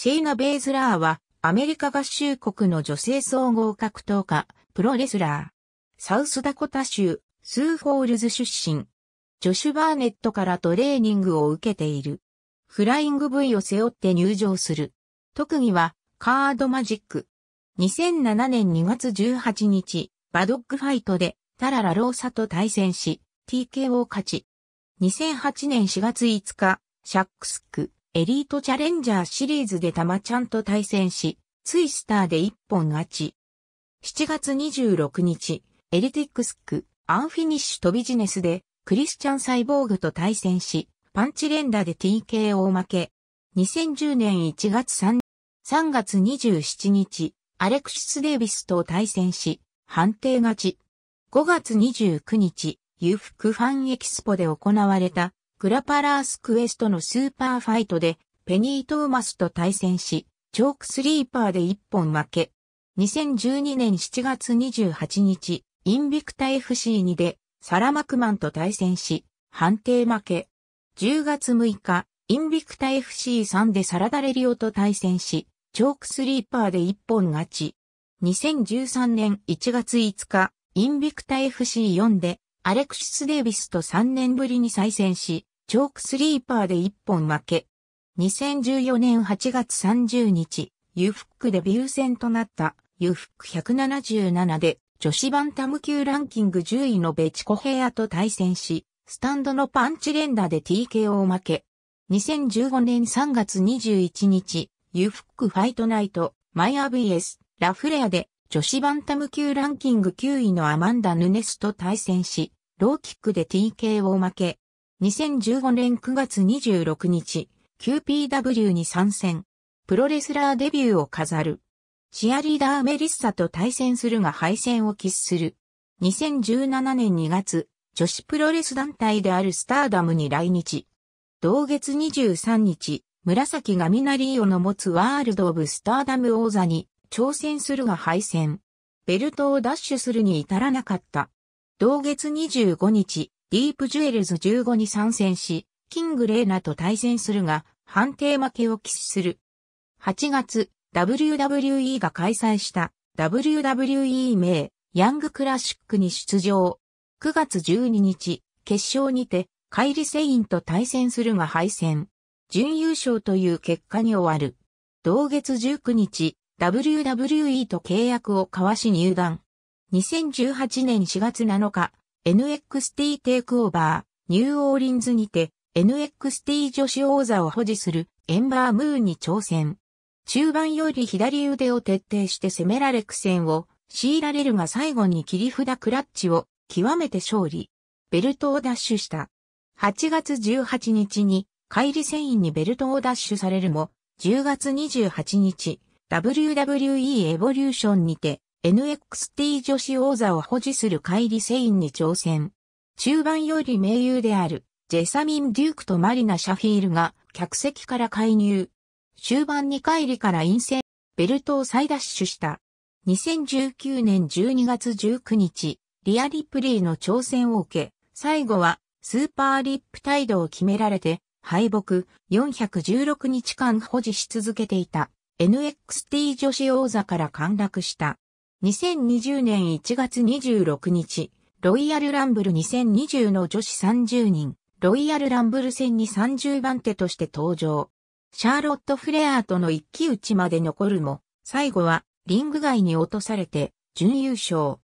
シーナ・ベイズラーは、アメリカ合衆国の女性総合格闘家、プロレスラー。サウスダコタ州、スーフォールズ出身。ジョシュ・バーネットからトレーニングを受けている。フライング V を背負って入場する。特技は、カードマジック。2007年2月18日、バドッグファイトで、タララローサと対戦し、TKO 勝ち。2008年4月5日、シャックスク。エリートチャレンジャーシリーズでたまちゃんと対戦し、ツイスターで一本勝ち。7月26日、エリティックスク、アンフィニッシュとビジネスで、クリスチャンサイボーグと対戦し、パンチ連打で TKO 負け。2010年1月3、3月27日、アレクシス・デイビスと対戦し、判定勝ち。5月29日、裕福ファンエキスポで行われたグラパラースクエストのスーパーファイトで、ペニー・トーマスと対戦し、チョークスリーパーで一本負け。2012年7月28日、インビクタ FC2 で、サラマクマンと対戦し、判定負け。10月6日、インビクタ FC3 でサラダレリオと対戦し、チョークスリーパーで一本勝ち。2013年1月5日、インビクタ FC4 で、アレクシス・デイビスと3年ぶりに再戦し、チョークスリーパーで1本負け。2014年8月30日、ユフックデビュー戦となったユフック177で女子バンタム級ランキング10位のベチコヘアと対戦し、スタンドのパンチ連打で TKO を負け。2015年3月21日、ユフックファイトナイト、マイア VS、ラフレアで女子バンタム級ランキング9位のアマンダ・ヌネスと対戦し、ローキックで TKO 負け。2015年9月26日、QPW に参戦。プロレスラーデビューを飾る。チアリーダーメリッサと対戦するが敗戦を喫する。2017年2月、女子プロレス団体であるスターダムに来日。同月23日、紫がミナリーオの持つワールド・オブ・スターダム王座に挑戦するが敗戦。ベルトを奪取するに至らなかった。同月25日、ディープジュエルズ15に参戦し、キング・レーナと対戦するが、判定負けを喫する。8月、WWE が開催した WWE 名ヤングクラシックに出場。9月12日、決勝にて、カイリ・セインと対戦するが敗戦。準優勝という結果に終わる。同月19日、WWE と契約を交わし入団。2018年4月7日、NXT テイクオーバー、ニューオーリンズにて、NXT 女子王座を保持するエンバームーンに挑戦。中盤より左腕を徹底して攻められ苦戦を強いられるが最後に切り札クラッチを極めて勝利。ベルトを奪取した。8月18日に帰り繊維にベルトを奪取されるも、10月28日、WWE エボリューションにて NXT 女子王座を保持するカイリ・セインに挑戦。中盤より盟友である、ジェサミン・デュークとマリナ・シャフィールが客席から介入。終盤にカイリから陰性、ベルトを再奪取した。2019年12月19日、リア・リプリーの挑戦を受け、最後はスーパーリップ態度を決められて、敗北416日間保持し続けていた NXT 女子王座から陥落した。2020年1月26日、ロイヤルランブル2020の女子30人、ロイヤルランブル戦に30番手として登場。シャーロット・フレアーとの一騎打ちまで残るも、最後はリング外に落とされて準優勝。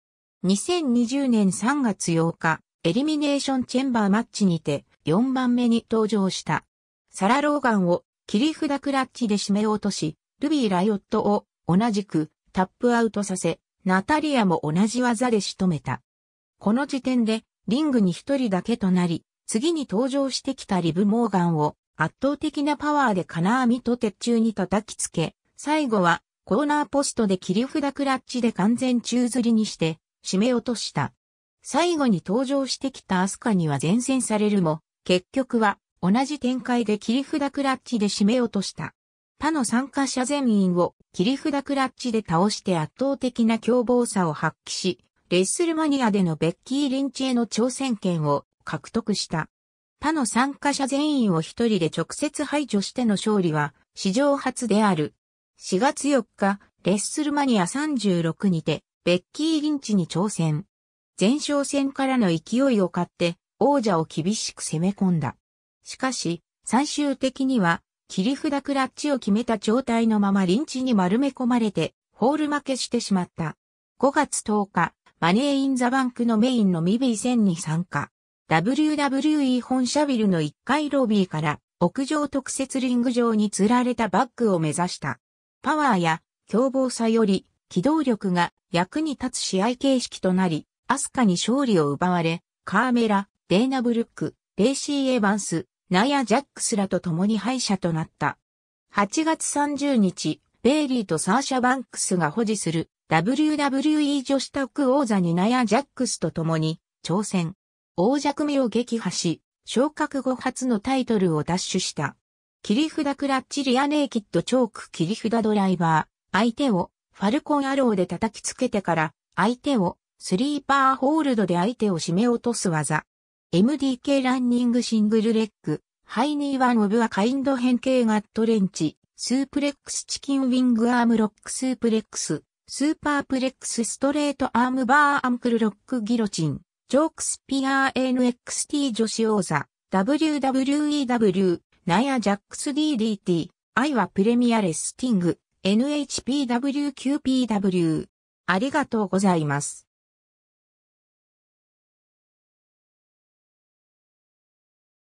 2020年3月8日、エリミネーションチェンバーマッチにて4番目に登場した。サラ・ローガンを切り札クラッチで締め落とし、ルビー・ライオットを同じくタップアウトさせ、ナタリアも同じ技で仕留めた。この時点で、リングに一人だけとなり、次に登場してきたリブ・モーガンを圧倒的なパワーで金網と鉄柱に叩きつけ、最後はコーナーポストで切り札クラッチで完全宙吊りにして締め落とした。最後に登場してきたアスカには前線されるも、結局は同じ展開で切り札クラッチで締め落とした。他の参加者全員を切り札クラッチで倒して圧倒的な凶暴さを発揮し、レッスルマニアでのベッキー・リンチへの挑戦権を獲得した。他の参加者全員を一人で直接排除しての勝利は史上初である。4月4日、レッスルマニア36にて、ベッキー・リンチに挑戦。前哨戦からの勢いを買って、王者を厳しく攻め込んだ。しかし、最終的には、切り札クラッチを決めた状態のままリンチに丸め込まれて、ホール負けしてしまった。5月10日、マネーインザバンクのメインのミビー戦に参加。WWE 本社ビルの1階ロビーから屋上特設リング上に釣られたバッグを目指した。パワーや凶暴さより機動力が役に立つ試合形式となり、アスカに勝利を奪われ、カーメラ、デーナブルック、レイシー・エヴァンス、ナヤ・ジャックスらと共に敗者となった。8月30日、ベイリーとサーシャ・バンクスが保持する WWE 女子タッグ王座にナヤ・ジャックスと共に挑戦。王者組を撃破し、昇格後初のタイトルを奪取した。切り札クラッチリアネイキッドチョーク切り札ドライバー、相手をファルコンアローで叩きつけてから、相手をスリーパーホールドで相手を締め落とす技。MDK ランニングシングルレッグ、ハイニーワンオブアカインド変形ガットレンチ、スープレックスチキンウィングアームロックスープレックス、スーパープレックスストレートアームバーアンクルロックギロチン、ジョークスピアー NXT 女子王座、WWEW、ナイアジャックス DDT、愛はプレミアレスティング、n h p w q p w ありがとうございます。